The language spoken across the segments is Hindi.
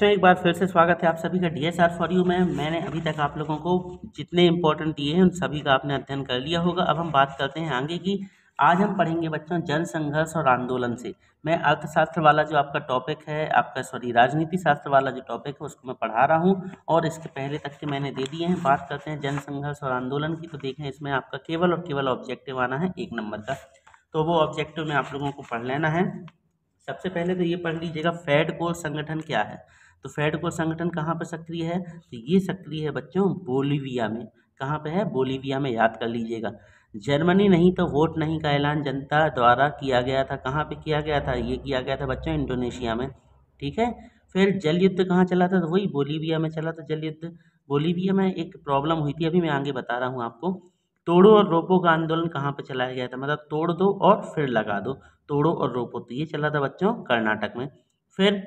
बच्चों एक बार फिर से स्वागत है आप सभी का D S R for you में मैंने अभी तक आप लोगों को जितने इम्पोर्टेंट दिए हैं उन सभी का आपने अध्ययन कर लिया होगा अब हम बात करते हैं आगे की आज हम पढ़ेंगे बच्चों जन संघर्ष और आंदोलन से मैं अर्थशास्त्र वाला जो आपका टॉपिक है आपका सॉरी राजनीति शास्त्र वाला जो टॉपिक है उसको मैं पढ़ा रहा हूँ और इसके पहले तक के मैंने दे दिए हैं बात करते हैं जन संघर्ष और आंदोलन की तो देखें इसमें आपका केवल और केवल ऑब्जेक्टिव आना है एक नंबर का तो वो ऑब्जेक्टिव में आप लोगों को पढ़ लेना है सबसे पहले तो ये पढ़ लीजिएगा फेड कोर संगठन क्या है तो फेड को संगठन कहाँ पर सक्रिय है तो ये सक्रिय है बच्चों बोलीविया में कहाँ पर है बोलीविया में याद कर लीजिएगा जर्मनी नहीं तो वोट नहीं का ऐलान जनता द्वारा किया गया था कहाँ पे किया गया था ये किया गया था बच्चों इंडोनेशिया में ठीक है फिर जल युद्ध कहाँ चला था तो वही बोलीविया में चला था जल युद्ध बोलीविया में एक प्रॉब्लम हुई थी अभी मैं आगे बता रहा हूँ आपको तोड़ो और रोपो का आंदोलन कहाँ पर चलाया गया था मतलब तोड़ दो और फिर लगा दो तोड़ो और रोपो तो ये चला था बच्चों कर्नाटक में फिर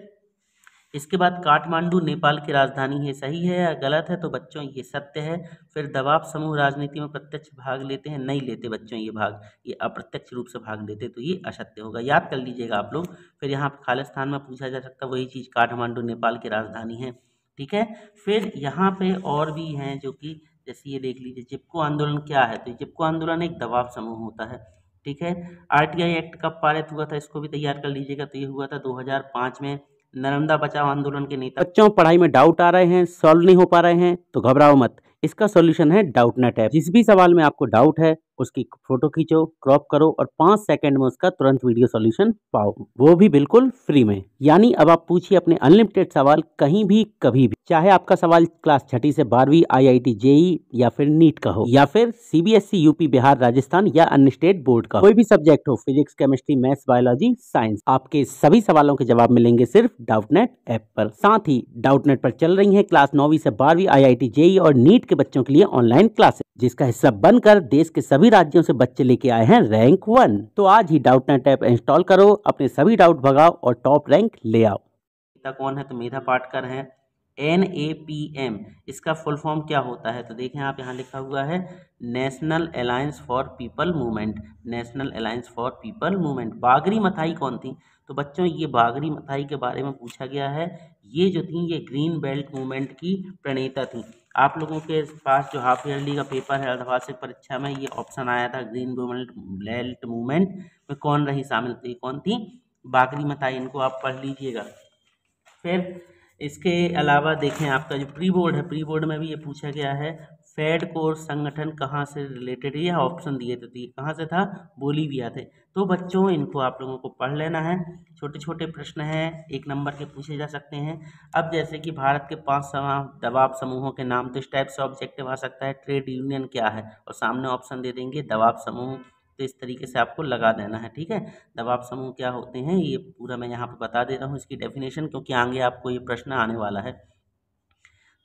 इसके बाद काठमांडू नेपाल की राजधानी है सही है या गलत है तो बच्चों ये सत्य है फिर दबाव समूह राजनीति में प्रत्यक्ष भाग लेते हैं नहीं लेते बच्चों ये भाग ये अप्रत्यक्ष रूप से भाग लेते तो ये असत्य होगा याद कर लीजिएगा आप लोग फिर यहाँ खालिस्तान में पूछा जा सकता वही चीज़ काठमांडू नेपाल की राजधानी है ठीक है फिर यहाँ पर और भी हैं जो कि जैसे ये देख लीजिए चिपको आंदोलन क्या है तो चिपको आंदोलन एक दबाव समूह होता है ठीक है आरटीआई एक्ट कब पारित हुआ था इसको भी तैयार कर लीजिएगा तो ये हुआ था 2005 में नर्मदा बचाओ आंदोलन के नेता बच्चों पढ़ाई में डाउट आ रहे हैं सॉल्व नहीं हो पा रहे हैं तो घबराओ मत इसका सॉल्यूशन है डाउट नेट ऐप जिस भी सवाल में आपको डाउट है उसकी फोटो खींचो क्रॉप करो और पांच सेकंड में उसका तुरंत वीडियो सॉल्यूशन पाओ वो भी बिल्कुल फ्री में यानी अब आप पूछिए अपने अनलिमिटेड सवाल कहीं भी कभी भी चाहे आपका सवाल क्लास छठी से बारहवीं आई आई टी जेई या फिर नीट का हो या फिर CBSE UP e, Bihar Rajasthan या अन्य स्टेट बोर्ड का कोई भी सब्जेक्ट हो physics chemistry maths biology science आपके सभी सवालों के जवाब मिलेंगे सिर्फ डाउटनेट ऐप पर साथ ही डाउटनेट पर चल रही है क्लास नौवीं से बारहवीं आई आई जेई और नीट के बच्चों के लिए ऑनलाइन क्लासेस जिसका हिस्सा बनकर देश के सभी राज्यों से बच्चे लेके आए हैं रैंक वन तो आज ही डाउट नेट ऐप इंस्टॉल करो अपने सभी डाउट भगाओ और टॉप रैंक ले आओ मेधा कौन है तो मेधा पाटकर है एन ए पी एम इसका फुल फॉर्म क्या होता है तो देखें आप यहाँ लिखा हुआ है national alliance for people movement national alliance for people movement Wangari Maathai कौन थी तो बच्चों ये बागरी मथाई के बारे में पूछा गया है ये जो थी ये ग्रीन बेल्ट मूवमेंट की प्रणेता थी आप लोगों के पास जो हाफ ईयरली का पेपर है अर्धवार्षिक परीक्षा में ये ऑप्शन आया था ग्रीन बेल्ट मूवमेंट में कौन रही शामिल थी कौन थी बाकरी मताई इनको आप पढ़ लीजिएगा फिर इसके अलावा देखें आपका जो प्री बोर्ड है प्री बोर्ड में भी ये पूछा गया है फेड कोर संगठन कहाँ से रिलेटेड है यह ऑप्शन दिए थे तो कहाँ से था बोलीविया थे तो बच्चों इनको आप लोगों को पढ़ लेना है छोटे छोटे प्रश्न हैं एक नंबर के पूछे जा सकते हैं अब जैसे कि भारत के पांच दबाव समूहों के नाम तो इस टाइप से ऑब्जेक्टिव आ सकता है ट्रेड यूनियन क्या है और सामने ऑप्शन दे देंगे दबाव समूह तो इस तरीके से आपको लगा देना है ठीक है दबाव समूह क्या होते हैं ये पूरा मैं यहाँ पर बता दे रहा हूँ इसकी डेफिनेशन क्योंकि आगे आपको ये प्रश्न आने वाला है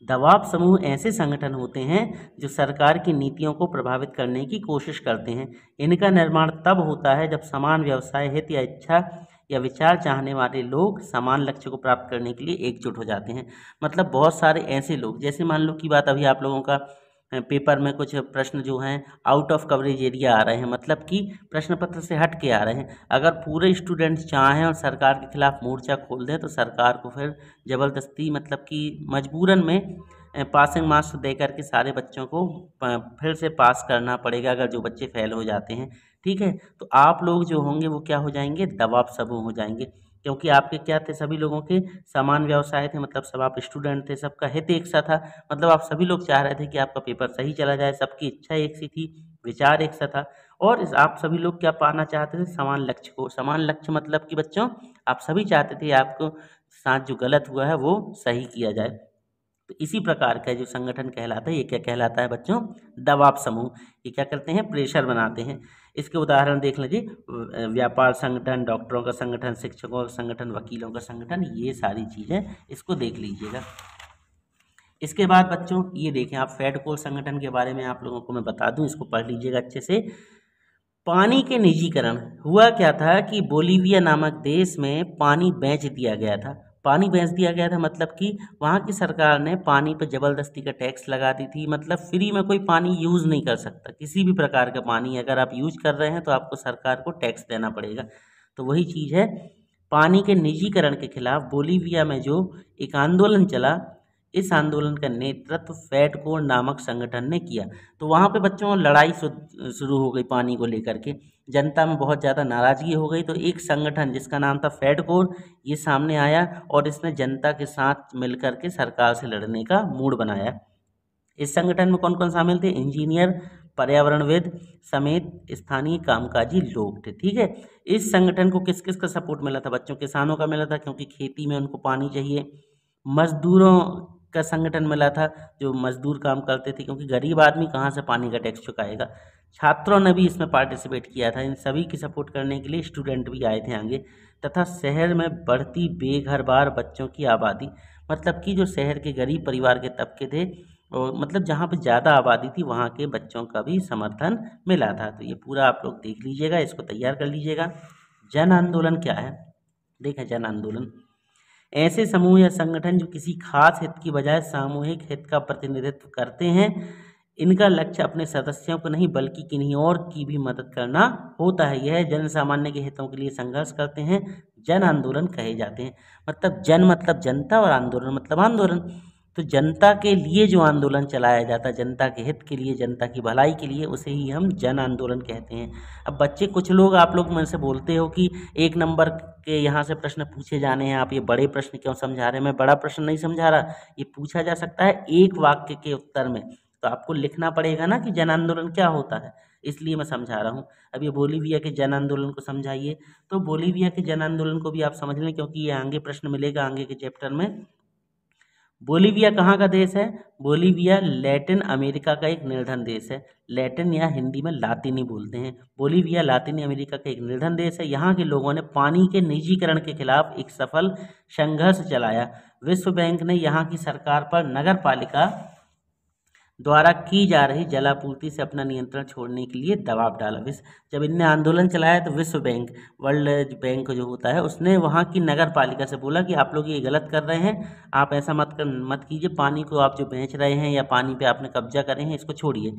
दबाव समूह ऐसे संगठन होते हैं जो सरकार की नीतियों को प्रभावित करने की कोशिश करते हैं इनका निर्माण तब होता है जब समान व्यवसाय हित या इच्छा या विचार चाहने वाले लोग समान लक्ष्य को प्राप्त करने के लिए एकजुट हो जाते हैं मतलब बहुत सारे ऐसे लोग जैसे मान लो कि बात अभी आप लोगों का पेपर में कुछ प्रश्न जो हैं आउट ऑफ कवरेज एरिया आ रहे हैं मतलब कि प्रश्न पत्र से हट के आ रहे हैं अगर पूरे स्टूडेंट्स चाहें और सरकार के खिलाफ मोर्चा खोल दें तो सरकार को फिर ज़बरदस्ती मतलब कि मजबूरन में पासिंग मार्क्स दे करके सारे बच्चों को फिर से पास करना पड़ेगा अगर जो बच्चे फेल हो जाते हैं ठीक है तो आप लोग जो होंगे वो क्या हो जाएंगे दबाव सबू हो जाएंगे क्योंकि आपके क्या थे सभी लोगों के समान व्यवसाय थे मतलब सब आप स्टूडेंट थे सबका हित एक सा था मतलब आप सभी लोग चाह रहे थे कि आपका पेपर सही चला जाए सबकी इच्छा एक सी थी विचार एक सा था और इस आप सभी लोग क्या पाना चाहते थे समान लक्ष्य को समान लक्ष्य मतलब कि बच्चों आप सभी चाहते थे आपको साथ जो गलत हुआ है वो सही किया जाए तो इसी प्रकार का जो संगठन कहलाता है ये क्या कहलाता है बच्चों दबाव समूह ये क्या करते हैं प्रेशर बनाते हैं इसके उदाहरण देख लीजिए व्यापार संगठन डॉक्टरों का संगठन शिक्षकों का संगठन वकीलों का संगठन ये सारी चीज़ें इसको देख लीजिएगा इसके बाद बच्चों ये देखें आप फेड कोल संगठन के बारे में आप लोगों को मैं बता दूं इसको पढ़ लीजिएगा अच्छे से पानी के निजीकरण हुआ क्या था कि बोलीविया नामक देश में पानी बेच दिया गया था पानी बेच दिया गया था मतलब कि वहाँ की सरकार ने पानी पर ज़बरदस्ती का टैक्स लगा दी थी मतलब फ्री में कोई पानी यूज़ नहीं कर सकता किसी भी प्रकार का पानी अगर आप यूज कर रहे हैं तो आपको सरकार को टैक्स देना पड़ेगा तो वही चीज़ है पानी के निजीकरण के खिलाफ बोलीविया में जो एक आंदोलन चला इस आंदोलन का नेतृत्व फैटकोर नामक संगठन ने किया तो वहाँ पे बच्चों लड़ाई शुरू हो गई पानी को लेकर के जनता में बहुत ज़्यादा नाराज़गी हो गई तो एक संगठन जिसका नाम था फेड कोर ये सामने आया और इसने जनता के साथ मिलकर के सरकार से लड़ने का मूड बनाया इस संगठन में कौन कौन शामिल थे इंजीनियर पर्यावरणविद समेत स्थानीय कामकाजी लोग थे ठीक है इस संगठन को किस किस का सपोर्ट मिला था बच्चों किसानों का मिला था क्योंकि खेती में उनको पानी चाहिए मजदूरों का संगठन मिला था जो मजदूर काम करते थे क्योंकि गरीब आदमी कहाँ से पानी का टैक्स चुकाएगा छात्रों ने भी इसमें पार्टिसिपेट किया था इन सभी की सपोर्ट करने के लिए स्टूडेंट भी आए थे आगे तथा शहर में बढ़ती बेघर बार बच्चों की आबादी मतलब कि जो शहर के गरीब परिवार के तबके थे और मतलब जहाँ पर ज़्यादा आबादी थी वहाँ के बच्चों का भी समर्थन मिला था तो ये पूरा आप लोग देख लीजिएगा इसको तैयार कर लीजिएगा जन आंदोलन क्या है देखें जन आंदोलन ऐसे समूह या संगठन जो किसी खास हित की बजाय सामूहिक हित का प्रतिनिधित्व करते हैं इनका लक्ष्य अपने सदस्यों को नहीं बल्कि किन्हीं और की भी मदद करना होता है यह जन सामान्य के हितों के लिए संघर्ष करते हैं जन आंदोलन कहे जाते हैं मतलब जन मतलब जनता और आंदोलन मतलब आंदोलन तो जनता के लिए जो आंदोलन चलाया जाता है जनता के हित के लिए जनता की भलाई के लिए उसे ही हम जन आंदोलन कहते हैं अब बच्चे कुछ लोग आप लोग मन से बोलते हो कि एक नंबर के यहाँ से प्रश्न पूछे जाने हैं आप ये बड़े प्रश्न क्यों समझा रहे हैं मैं बड़ा प्रश्न नहीं समझा रहा ये पूछा जा सकता है एक वाक्य के उत्तर में तो आपको लिखना पड़ेगा ना कि जन आंदोलन क्या होता है इसलिए मैं समझा रहा हूँ अब ये बोलीविया के जन आंदोलन को समझाइए तो बोलीविया के जन आंदोलन को भी आप समझ लें क्योंकि ये आगे प्रश्न मिलेगा आगे के चैप्टर में बोलीविया कहाँ का देश है बोलीविया लैटिन अमेरिका का एक निर्धन देश है लैटिन या हिंदी में लातिनी बोलते हैं बोलीविया लातिनी अमेरिका का एक निर्धन देश है यहाँ के लोगों ने पानी के निजीकरण के खिलाफ एक सफल संघर्ष चलाया विश्व बैंक ने यहाँ की सरकार पर नगर पालिका द्वारा की जा रही जलापूर्ति से अपना नियंत्रण छोड़ने के लिए दबाव डाला विश्व जब इनने आंदोलन चलाया तो विश्व बैंक वर्ल्ड बैंक जो होता है उसने वहाँ की नगर पालिका से बोला कि आप लोग ये गलत कर रहे हैं आप ऐसा मत कर मत कीजिए पानी को आप जो बेच रहे हैं या पानी पे आपने कब्जा करें हैं इसको छोड़िए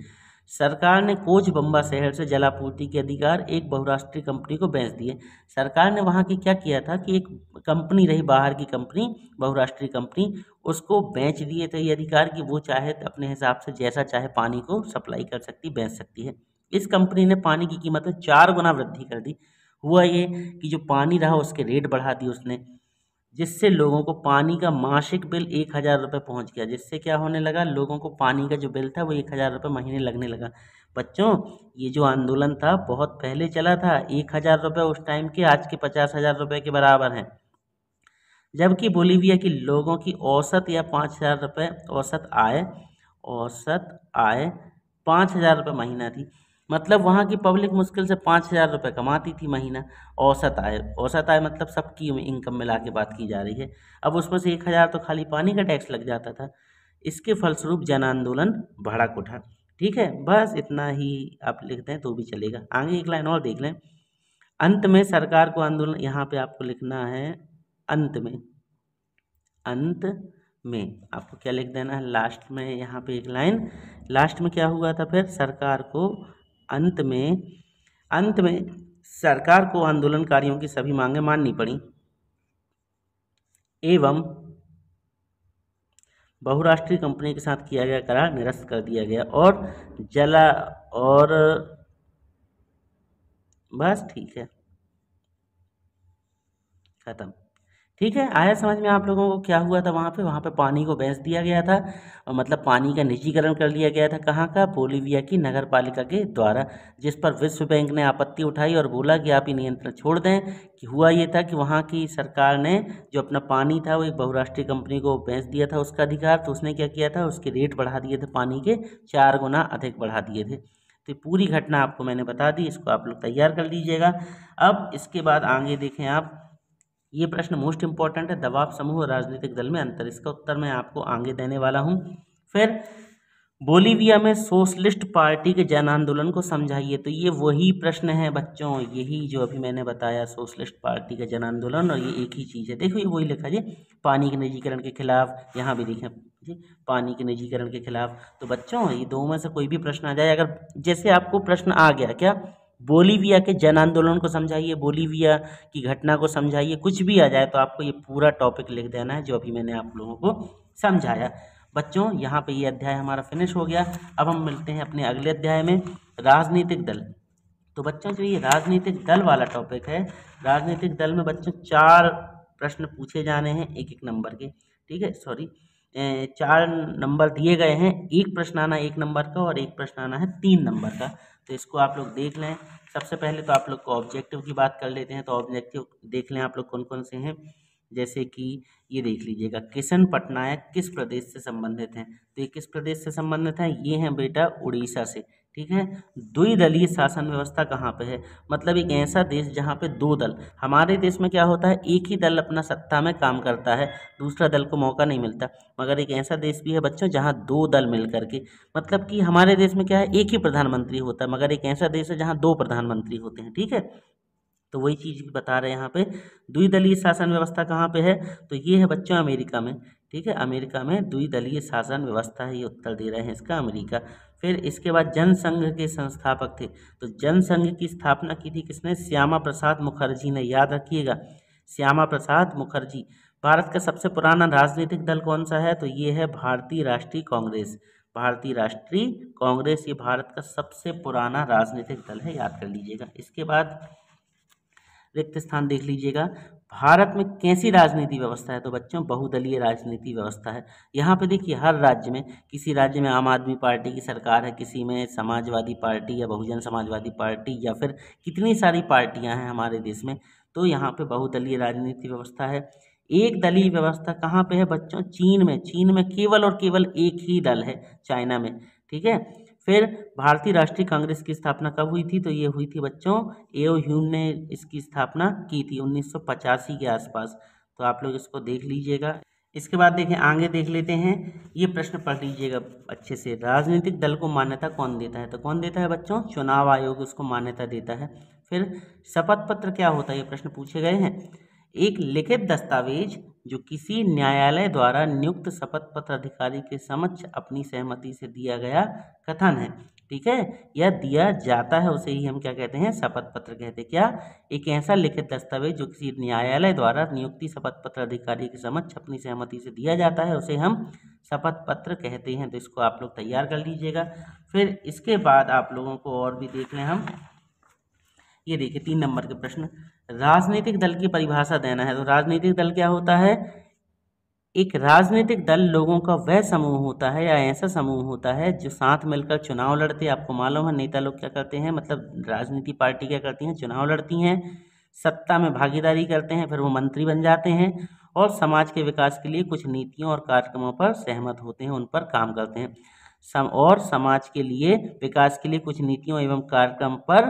सरकार ने कोच बम्बा शहर से जलापूर्ति के अधिकार एक बहुराष्ट्रीय कंपनी को बेच दिए सरकार ने वहाँ की क्या किया था कि एक कंपनी रही बाहर की कंपनी बहुराष्ट्रीय कंपनी उसको बेच दिए थे ये अधिकार कि वो चाहे तो अपने हिसाब से जैसा चाहे पानी को सप्लाई कर सकती बेच सकती है इस कंपनी ने पानी की कीमत में चार गुना वृद्धि कर दी हुआ ये कि जो पानी रहा उसके रेट बढ़ा दिए उसने जिससे लोगों को पानी का मासिक बिल एक हज़ार रुपये पहुँच गया जिससे क्या होने लगा लोगों को पानी का जो बिल था वो एक हज़ार रुपये महीने लगने लगा बच्चों ये जो आंदोलन था बहुत पहले चला था एक हज़ार रुपये उस टाइम के आज के पचास हज़ार रुपये के बराबर हैं जबकि बोलीविया की लोगों की औसत या पाँच हज़ार रुपये औसत आय औसत आय पाँच हज़ार रुपये महीना थी मतलब वहाँ की पब्लिक मुश्किल से पाँच हज़ार रुपये कमाती थी महीना औसत आय औसत आय मतलब सबकी इनकम मिला के बात की जा रही है अब उसमें से एक हज़ार तो खाली पानी का टैक्स लग जाता था इसके फलस्वरूप जन आंदोलन भड़क उठा ठीक है बस इतना ही आप लिखते हैं तो भी चलेगा आगे एक लाइन और देख लें अंत में सरकार को आंदोलन यहाँ पर आपको लिखना है अंत में अंत में आपको क्या लिख देना है लास्ट में यहाँ पे एक लाइन लास्ट में क्या हुआ था फिर सरकार को अंत में अंत में सरकार को आंदोलनकारियों की सभी मांगें माननी पड़ी एवं बहुराष्ट्रीय कंपनी के साथ किया गया करार निरस्त कर दिया गया और जला और बस ठीक है ख़त्म ठीक है आया समझ में आप लोगों को क्या हुआ था वहाँ पे वहाँ पे पानी को बेच दिया गया था और मतलब पानी का निजीकरण कर लिया गया था कहाँ का बोलीविया की नगर पालिका के द्वारा जिस पर विश्व बैंक ने आपत्ति उठाई और बोला कि आप ये नियंत्रण छोड़ दें कि हुआ ये था कि वहाँ की सरकार ने जो अपना पानी था वो एक बहुराष्ट्रीय कंपनी को बेच दिया था उसका अधिकार तो उसने क्या किया था उसके रेट बढ़ा दिए थे पानी के चार गुना अधिक बढ़ा दिए थे तो पूरी घटना आपको मैंने बता दी इसको आप लोग तैयार कर लीजिएगा अब इसके बाद आगे देखें आप ये प्रश्न मोस्ट इंपॉर्टेंट है दबाव समूह राजनीतिक दल में अंतर इसका उत्तर मैं आपको आगे देने वाला हूँ फिर बोलीविया में सोशलिस्ट पार्टी के जन आंदोलन को समझाइए तो ये वही प्रश्न है बच्चों यही जो अभी मैंने बताया सोशलिस्ट पार्टी का जन आंदोलन और ये एक ही चीज़ है देखो ये वही लिखा जी पानी के निजीकरण के खिलाफ यहाँ भी देखें जी पानी के निजीकरण के खिलाफ तो बच्चों ये दो में से कोई भी प्रश्न आ जाए अगर जैसे आपको प्रश्न आ गया क्या बोलीविया के जन आंदोलन को समझाइए बोलीविया की घटना को समझाइए कुछ भी आ जाए तो आपको ये पूरा टॉपिक लिख देना है जो अभी मैंने आप लोगों को समझाया बच्चों यहाँ पे ये अध्याय हमारा फिनिश हो गया अब हम मिलते हैं अपने अगले अध्याय में राजनीतिक दल तो बच्चों जो ये राजनीतिक दल वाला टॉपिक है राजनीतिक दल में बच्चों चार प्रश्न पूछे जाने हैं एक एक नंबर के ठीक है सॉरी चार नंबर दिए गए हैं एक प्रश्न आना एक नंबर का और एक प्रश्न आना है तीन नंबर का तो इसको आप लोग देख लें सबसे पहले तो आप लोग को ऑब्जेक्टिव की बात कर लेते हैं तो ऑब्जेक्टिव देख लें आप लोग कौन कौन से हैं जैसे कि ये देख लीजिएगा किशन पटनायक किस प्रदेश से संबंधित हैं तो ये किस प्रदेश से संबंधित हैं ये हैं बेटा उड़ीसा से ठीक है द्विदलीय शासन व्यवस्था कहाँ पे है मतलब एक ऐसा देश जहाँ पे दो दल हमारे देश में क्या होता है एक ही दल अपना सत्ता में काम करता है दूसरा दल को मौका नहीं मिलता मगर एक ऐसा देश भी है बच्चों जहाँ दो दल मिल करके मतलब कि हमारे देश में क्या है एक ही प्रधानमंत्री होता है मगर एक ऐसा देश है जहाँ दो प्रधानमंत्री होते हैं ठीक है तो वही चीज़ भी बता रहे हैं यहाँ पे द्विदलीय शासन व्यवस्था कहाँ पे है तो ये है बच्चों अमेरिका में ठीक है अमेरिका में द्विदलीय शासन व्यवस्था ही ये उत्तर दे रहे हैं इसका अमेरिका फिर इसके बाद जनसंघ के संस्थापक थे तो जनसंघ की स्थापना की थी किसने श्यामा प्रसाद मुखर्जी ने याद रखिएगा श्यामा प्रसाद मुखर्जी भारत का सबसे पुराना राजनीतिक दल कौन सा है तो ये है भारतीय राष्ट्रीय कांग्रेस भारतीय राष्ट्रीय कांग्रेस ये भारत का सबसे पुराना राजनीतिक दल है याद कर लीजिएगा इसके बाद रिक्त स्थान देख लीजिएगा भारत में कैसी राजनीति व्यवस्था है तो बच्चों बहुदलीय राजनीति व्यवस्था है यहाँ पे देखिए हर राज्य में किसी राज्य में आम आदमी पार्टी की सरकार है किसी में समाजवादी पार्टी या बहुजन समाजवादी पार्टी या फिर कितनी सारी पार्टियाँ हैं हमारे देश में तो यहाँ पे बहुदलीय राजनीति व्यवस्था है एक दलीय व्यवस्था कहाँ पर है बच्चों चीन में चीन में केवल और केवल एक ही दल है चाइना में ठीक है फिर भारतीय राष्ट्रीय कांग्रेस की स्थापना कब हुई थी तो ये हुई थी बच्चों एओ ह्यूम ने इसकी स्थापना की थी उन्नीस के आसपास तो आप लोग इसको देख लीजिएगा इसके बाद देखें आगे देख लेते हैं ये प्रश्न पढ़ लीजिएगा अच्छे से राजनीतिक दल को मान्यता कौन देता है तो कौन देता है बच्चों चुनाव आयोग उसको मान्यता देता है फिर शपथ पत्र क्या होता है ये प्रश्न पूछे गए हैं एक लिखित दस्तावेज जो किसी न्यायालय द्वारा नियुक्त शपथ पत्र अधिकारी के समक्ष अपनी सहमति से दिया गया कथन है ठीक है यह दिया जाता है उसे ही हम क्या कहते हैं शपथ पत्र कहते हैं क्या एक ऐसा लिखित दस्तावेज जो किसी न्यायालय द्वारा नियुक्ति शपथ पत्र अधिकारी के समक्ष अपनी सहमति से दिया जाता है उसे हम शपथ पत्र कहते हैं तो इसको आप लोग तैयार कर लीजिएगा फिर इसके बाद आप लोगों को और भी देख लें हम ये देखिए तीन नंबर के प्रश्न राजनीतिक दल की परिभाषा देना है तो राजनीतिक दल क्या होता है एक राजनीतिक दल लोगों का वह समूह होता है या ऐसा समूह होता है जो साथ मिलकर चुनाव लड़ते हैं आपको मालूम है नेता लोग क्या करते हैं मतलब राजनीति पार्टी क्या करती हैं चुनाव लड़ती हैं सत्ता में भागीदारी करते हैं फिर वो मंत्री बन जाते हैं और समाज के विकास के लिए कुछ नीतियों और कार्यक्रमों पर सहमत होते हैं उन पर काम करते हैं सम और समाज के लिए विकास के लिए कुछ नीतियों एवं कार्यक्रम पर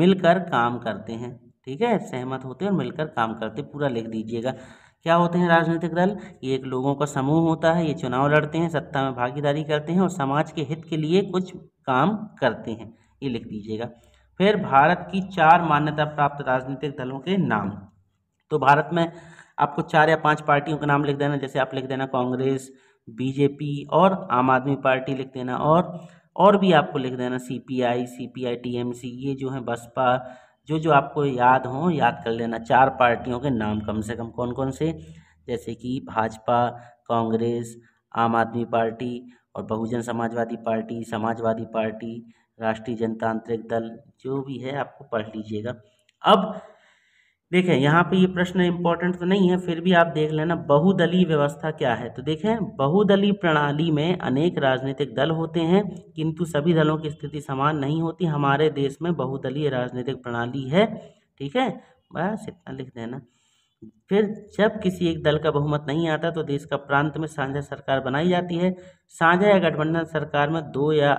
मिलकर काम करते हैं ठीक है सहमत होते हैं और मिलकर काम करते पूरा लिख दीजिएगा क्या होते हैं राजनीतिक दल ये एक लोगों का समूह होता है ये चुनाव लड़ते हैं सत्ता में भागीदारी करते हैं और समाज के हित के लिए कुछ काम करते हैं ये लिख दीजिएगा फिर भारत की चार मान्यता प्राप्त राजनीतिक दलों के नाम तो भारत में आपको चार या पांच पार्टियों का नाम लिख देना जैसे आप लिख देना कांग्रेस बीजेपी और आम आदमी पार्टी लिख देना और और भी आपको लिख देना C P I C P I T M C ये जो है बसपा जो जो आपको याद हों याद कर लेना चार पार्टियों के नाम कम से कम कौन कौन से जैसे कि भाजपा कांग्रेस आम आदमी पार्टी और बहुजन समाजवादी पार्टी समाजवादी पार्टी राष्ट्रीय जनतांत्रिक दल जो भी है आपको पढ़ लीजिएगा अब देखें यहाँ पे ये प्रश्न इम्पोर्टेंट तो नहीं है फिर भी आप देख लेना बहुदलीय व्यवस्था क्या है तो देखें बहुदलीय प्रणाली में अनेक राजनीतिक दल होते हैं किंतु सभी दलों की स्थिति समान नहीं होती हमारे देश में बहुदलीय राजनीतिक प्रणाली है ठीक है बस इतना लिख देना फिर जब किसी एक दल का बहुमत नहीं आता तो देश का प्रांत में साझा सरकार बनाई जाती है साझा या गठबंधन सरकार में दो या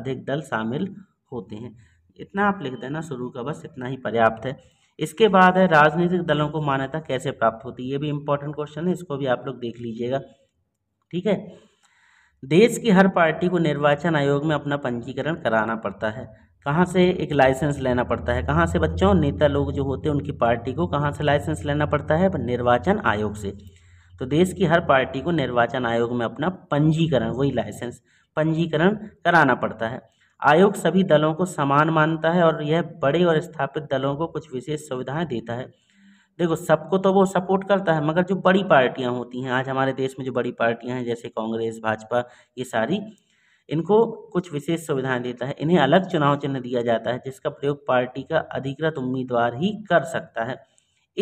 अधिक दल शामिल होते हैं इतना आप लिख देना शुरू का बस इतना ही पर्याप्त है इसके बाद है राजनीतिक दलों को मान्यता कैसे प्राप्त होती है ये भी इम्पोर्टेंट क्वेश्चन है इसको भी आप लोग देख लीजिएगा ठीक है देश की हर पार्टी को निर्वाचन आयोग में अपना पंजीकरण कराना पड़ता है कहाँ से एक लाइसेंस लेना पड़ता है कहाँ से बच्चों नेता लोग जो होते हैं उनकी पार्टी को कहाँ से लाइसेंस लेना पड़ता है निर्वाचन आयोग से तो देश की हर पार्टी को निर्वाचन आयोग में अपना पंजीकरण वही लाइसेंस पंजीकरण कराना पड़ता है आयोग सभी दलों को समान मानता है और यह बड़े और स्थापित दलों को कुछ विशेष सुविधाएं देता है देखो सबको तो वो सपोर्ट करता है मगर जो बड़ी पार्टियां होती हैं आज हमारे देश में जो बड़ी पार्टियां हैं जैसे कांग्रेस भाजपा ये सारी इनको कुछ विशेष सुविधाएं देता है इन्हें अलग चुनाव चिन्ह दिया जाता है जिसका प्रयोग पार्टी का अधिकृत उम्मीदवार ही कर सकता है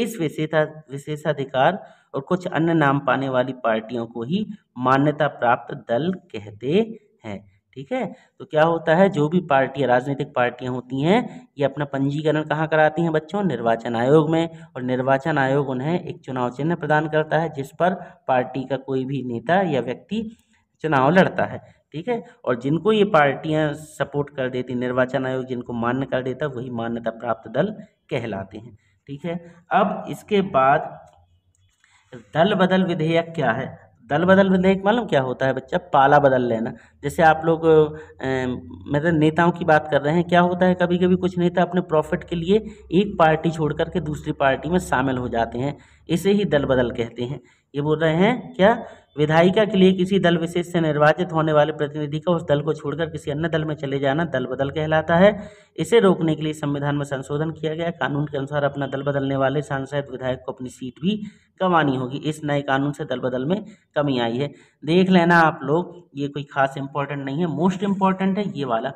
इस विशेषा विशेषाधिकार और कुछ अन्य नाम पाने वाली पार्टियों को ही मान्यता प्राप्त दल कहते हैं ठीक है तो क्या होता है जो भी पार्टियाँ राजनीतिक पार्टियाँ होती हैं ये अपना पंजीकरण कहाँ कराती हैं बच्चों निर्वाचन आयोग में और निर्वाचन आयोग उन्हें एक चुनाव चिन्ह प्रदान करता है जिस पर पार्टी का कोई भी नेता या व्यक्ति चुनाव लड़ता है ठीक है और जिनको ये पार्टियाँ सपोर्ट कर देती निर्वाचन आयोग जिनको मान्य कर देता वही मान्यता प्राप्त दल कहलाते हैं ठीक है अब इसके बाद दल बदल विधेयक क्या है दल बदल देख मालूम क्या होता है बच्चा पाला बदल लेना जैसे आप लोग मतलब नेताओं की बात कर रहे हैं क्या होता है कभी कभी कुछ नेता अपने प्रॉफिट के लिए एक पार्टी छोड़ करके दूसरी पार्टी में शामिल हो जाते हैं इसे ही दल बदल कहते हैं ये बोल रहे हैं क्या विधायिका के लिए किसी दल विशेष से निर्वाचित होने वाले प्रतिनिधि का उस दल को छोड़कर किसी अन्य दल में चले जाना दल बदल कहलाता है इसे रोकने के लिए संविधान में संशोधन किया गया कानून के अनुसार अपना दल बदलने वाले सांसद विधायक को अपनी सीट भी कमानी होगी इस नए कानून से दल बदल में कमी आई है देख लेना आप लोग ये कोई खास इंपॉर्टेंट नहीं है मोस्ट इम्पॉर्टेंट है ये वाला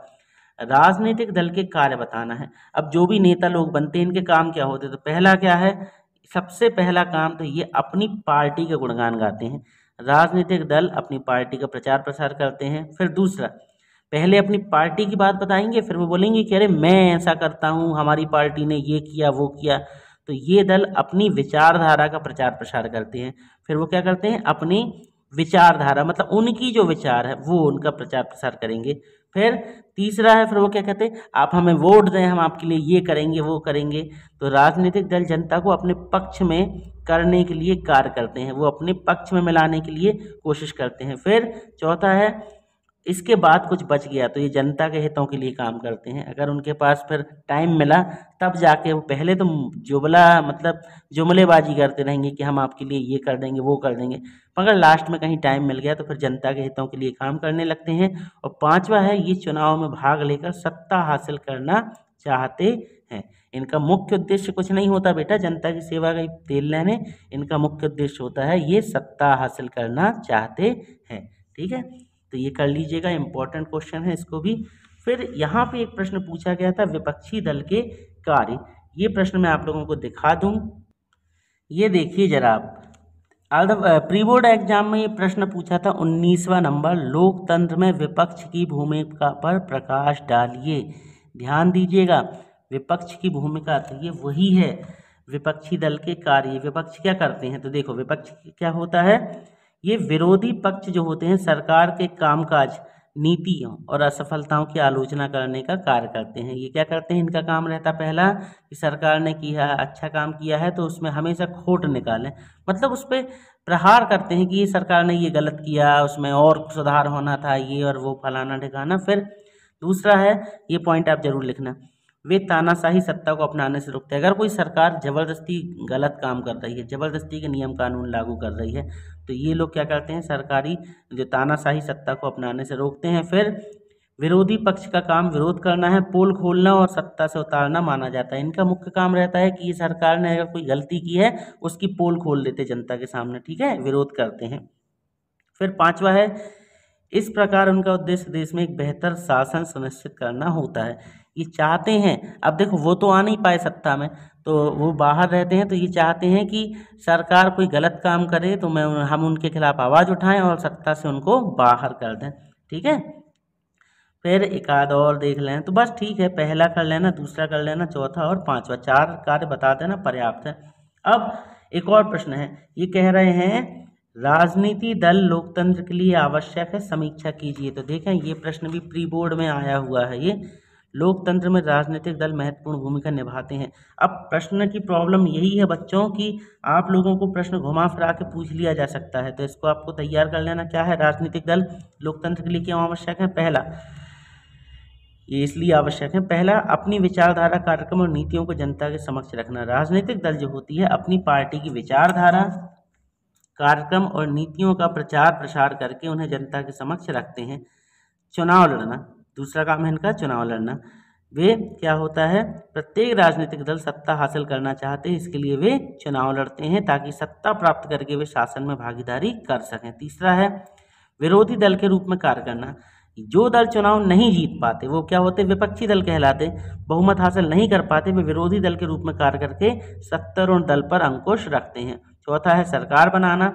राजनीतिक दल के कार्य बताना है अब जो भी नेता लोग बनते हैं इनके काम क्या होते तो पहला क्या है सबसे पहला काम तो ये अपनी पार्टी के गुणगान गाते हैं राजनीतिक दल अपनी पार्टी का प्रचार प्रसार करते हैं फिर दूसरा पहले अपनी पार्टी की बात बताएंगे फिर वो बोलेंगे कि अरे मैं ऐसा करता हूँ हमारी पार्टी ने ये किया वो किया तो ये दल अपनी विचारधारा का प्रचार प्रसार करते हैं फिर वो क्या करते हैं अपनी विचारधारा मतलब उनकी जो विचार है वो उनका प्रचार प्रसार करेंगे फिर तीसरा है फिर वो क्या कहते हैं आप हमें वोट दें हम आपके लिए ये करेंगे वो करेंगे तो राजनीतिक दल जनता को अपने पक्ष में करने के लिए कार्य करते हैं वो अपने पक्ष में मिलाने के लिए कोशिश करते हैं फिर चौथा है इसके बाद कुछ बच गया तो ये जनता के हितों के लिए काम करते हैं अगर उनके पास फिर टाइम मिला तब जाके वो पहले तो जुमला मतलब जुमलेबाजी करते रहेंगे कि हम आपके लिए ये कर देंगे वो कर देंगे मगर लास्ट में कहीं टाइम मिल गया तो फिर जनता के हितों के लिए काम करने लगते हैं और पाँचवा है ये चुनाव में भाग लेकर सत्ता हासिल करना चाहते हैं इनका मुख्य उद्देश्य कुछ नहीं होता बेटा जनता की सेवा का तेल लेने इनका मुख्य उद्देश्य होता है ये सत्ता हासिल करना चाहते हैं ठीक है तो ये कर लीजिएगा इंपॉर्टेंट क्वेश्चन है इसको भी फिर यहाँ पे एक प्रश्न पूछा गया था विपक्षी दल के कार्य ये प्रश्न मैं आप लोगों को दिखा दूँ ये देखिए जरा आप प्री बोर्ड एग्जाम में ये प्रश्न पूछा था उन्नीसवा नंबर लोकतंत्र में विपक्ष की भूमिका पर प्रकाश डालिए ध्यान दीजिएगा विपक्ष की भूमिका तो ये वही है विपक्षी दल के कार्य विपक्ष क्या करते हैं तो देखो विपक्ष क्या होता है ये विरोधी पक्ष जो होते हैं सरकार के कामकाज नीतियों और असफलताओं की आलोचना करने का कार्य करते हैं ये क्या करते हैं इनका काम रहता पहला कि सरकार ने किया अच्छा काम किया है तो उसमें हमेशा खोट निकालें मतलब उस पर प्रहार करते हैं कि ये सरकार ने ये गलत किया उसमें और सुधार होना था ये और वो फलाना ढिकाना फिर दूसरा है ये पॉइंट आप जरूर लिखना वे तानाशाही सत्ता को अपनाने से रुकते हैं अगर कोई सरकार ज़बरदस्ती गलत काम कर रही है ज़बरदस्ती के नियम कानून लागू कर रही है तो ये लोग क्या करते हैं सरकारी जो तानाशाही सत्ता को अपनाने से रोकते हैं फिर विरोधी पक्ष का काम विरोध करना है पोल खोलना और सत्ता से उतारना माना जाता है इनका मुख्य काम रहता है कि ये सरकार ने अगर कोई गलती की है उसकी पोल खोल देते जनता के सामने ठीक है विरोध करते हैं फिर पांचवा है इस प्रकार उनका उद्देश्य देश में एक बेहतर शासन सुनिश्चित करना होता है ये चाहते हैं अब देखो वो तो आ नहीं पाए सत्ता में तो वो बाहर रहते हैं तो ये चाहते हैं कि सरकार कोई गलत काम करे तो मैं हम उनके खिलाफ आवाज़ उठाएं और सत्ता से उनको बाहर कर दें ठीक है फिर एक आध और देख लें तो बस ठीक है पहला कर लेना दूसरा कर लेना चौथा और पाँचवा चार कार्य बता देना पर्याप्त है अब एक और प्रश्न है ये कह रहे हैं राजनीति दल लोकतंत्र के लिए आवश्यक है समीक्षा कीजिए तो देखें ये प्रश्न भी प्री बोर्ड में आया हुआ है ये लोकतंत्र में राजनीतिक दल महत्वपूर्ण भूमिका निभाते हैं अब प्रश्न की प्रॉब्लम यही है बच्चों की आप लोगों को प्रश्न घुमा फिरा के पूछ लिया जा सकता है तो इसको आपको तैयार कर लेना क्या है राजनीतिक दल लोकतंत्र के लिए क्यों आवश्यक है पहला ये इसलिए आवश्यक है पहला अपनी विचारधारा कार्यक्रम और नीतियों को जनता के समक्ष रखना राजनीतिक दल जो होती है अपनी पार्टी की विचारधारा कार्यक्रम और नीतियों का प्रचार प्रसार करके उन्हें जनता के समक्ष रखते हैं चुनाव लड़ना दूसरा काम है इनका चुनाव लड़ना वे क्या होता है प्रत्येक राजनीतिक दल सत्ता हासिल करना चाहते हैं इसके लिए वे चुनाव लड़ते हैं ताकि सत्ता प्राप्त करके वे शासन में भागीदारी कर सकें तीसरा है विरोधी दल के रूप में कार्य करना जो दल चुनाव नहीं जीत पाते वो क्या होते विपक्षी दल कहलाते बहुमत हासिल नहीं कर पाते वे विरोधी दल के रूप में कार्य करके सत्तरों दल पर अंकुश रखते हैं चौथा है सरकार बनाना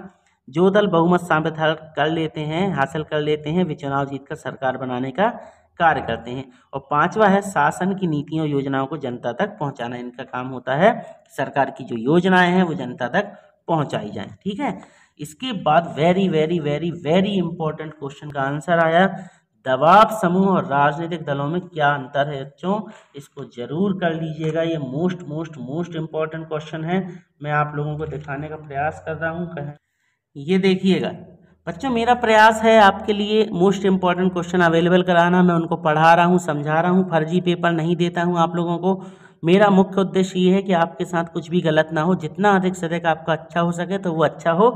जो दल बहुमत साबित कर लेते हैं हासिल कर लेते हैं वे चुनाव जीतकर सरकार बनाने का कार्य करते हैं और पांचवा है शासन की नीतियों योजनाओं को जनता तक पहुंचाना इनका काम होता है सरकार की जो योजनाएं हैं वो जनता तक पहुंचाई जाए ठीक है इसके बाद very very very very important question का आंसर आया दबाव समूह और राजनीतिक दलों में क्या अंतर है बच्चों इसको जरूर कर लीजिएगा ये most most most important question है मैं आप लोगों को दिखाने का प्रयास कर रहा हूँ कहें ये देखिएगा बच्चों मेरा प्रयास है आपके लिए मोस्ट इम्पॉर्टेंट क्वेश्चन अवेलेबल कराना मैं उनको पढ़ा रहा हूँ समझा रहा हूँ फर्जी पेपर नहीं देता हूँ आप लोगों को मेरा मुख्य उद्देश्य ये है कि आपके साथ कुछ भी गलत ना हो जितना अधिक से अधिक आपका अच्छा हो सके तो वो अच्छा हो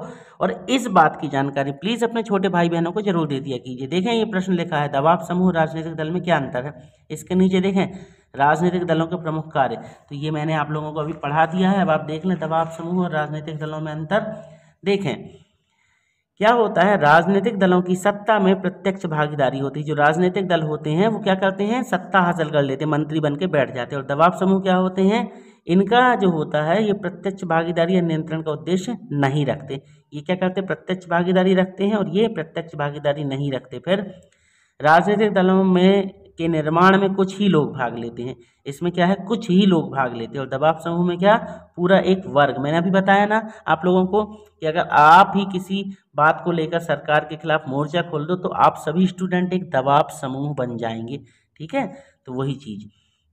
और इस बात की जानकारी प्लीज़ अपने छोटे भाई बहनों को जरूर दे दिया कीजिए देखें ये प्रश्न लिखा है दबाव समूह राजनीतिक दल में क्या अंतर है इसके नीचे देखें राजनीतिक दलों के प्रमुख कार्य तो ये मैंने आप लोगों को अभी पढ़ा दिया है अब आप देख लें दबाव समूह और राजनीतिक दलों में अंतर देखें क्या होता है राजनीतिक दलों की सत्ता में प्रत्यक्ष भागीदारी होती है जो राजनीतिक दल होते हैं वो क्या करते हैं सत्ता हासिल कर लेते हैं मंत्री बन के बैठ जाते हैं और दबाव समूह क्या होते हैं इनका जो होता है ये प्रत्यक्ष भागीदारी या नियंत्रण का उद्देश्य नहीं रखते ये क्या करते प्रत्यक्ष भागीदारी रखते हैं और ये प्रत्यक्ष भागीदारी नहीं रखते फिर राजनीतिक दलों में के निर्माण में कुछ ही लोग भाग लेते हैं इसमें क्या है कुछ ही लोग भाग लेते हैं और दबाव समूह में क्या पूरा एक वर्ग मैंने अभी बताया ना आप लोगों को कि अगर आप ही किसी बात को लेकर सरकार के खिलाफ मोर्चा खोल दो तो आप सभी स्टूडेंट एक दबाव समूह बन जाएंगे ठीक है तो वही चीज़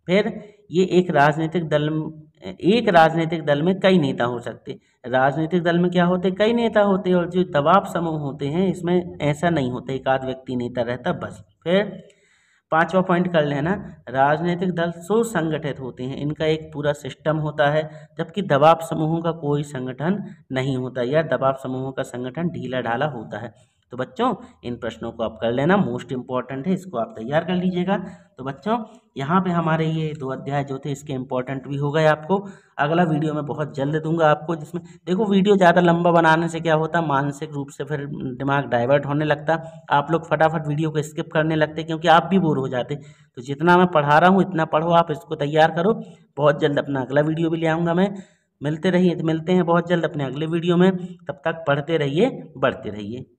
फिर ये एक राजनीतिक दल एक राजनीतिक दल में कई नेता हो सकते राजनीतिक दल में क्या होते कई नेता होते और जो दबाव समूह होते हैं इसमें ऐसा नहीं होता एक आध व्यक्ति नेता रहता बस फिर पांचवा पॉइंट कर लेना राजनीतिक दल सुसंगठित होते हैं इनका एक पूरा सिस्टम होता है जबकि दबाव समूहों का कोई संगठन नहीं होता या दबाव समूहों का संगठन ढीला ढाला होता है तो बच्चों इन प्रश्नों को आप कर लेना मोस्ट इम्पॉर्टेंट है इसको आप तैयार कर लीजिएगा तो बच्चों यहाँ पे हमारे ये दो अध्याय जो थे इसके इम्पॉर्टेंट भी हो गए आपको अगला वीडियो मैं बहुत जल्द दूंगा आपको जिसमें देखो वीडियो ज़्यादा लंबा बनाने से क्या होता मानसिक रूप से फिर दिमाग डाइवर्ट होने लगता आप लोग फटाफट वीडियो को स्किप करने लगते क्योंकि आप भी बोर हो जाते तो जितना मैं पढ़ा रहा हूँ इतना पढ़ो आप इसको तैयार करो बहुत जल्द अपना अगला वीडियो भी ले आऊँगा मैं मिलते रहिए तो मिलते हैं बहुत जल्द अपने अगले वीडियो में तब तक पढ़ते रहिए बढ़ते रहिए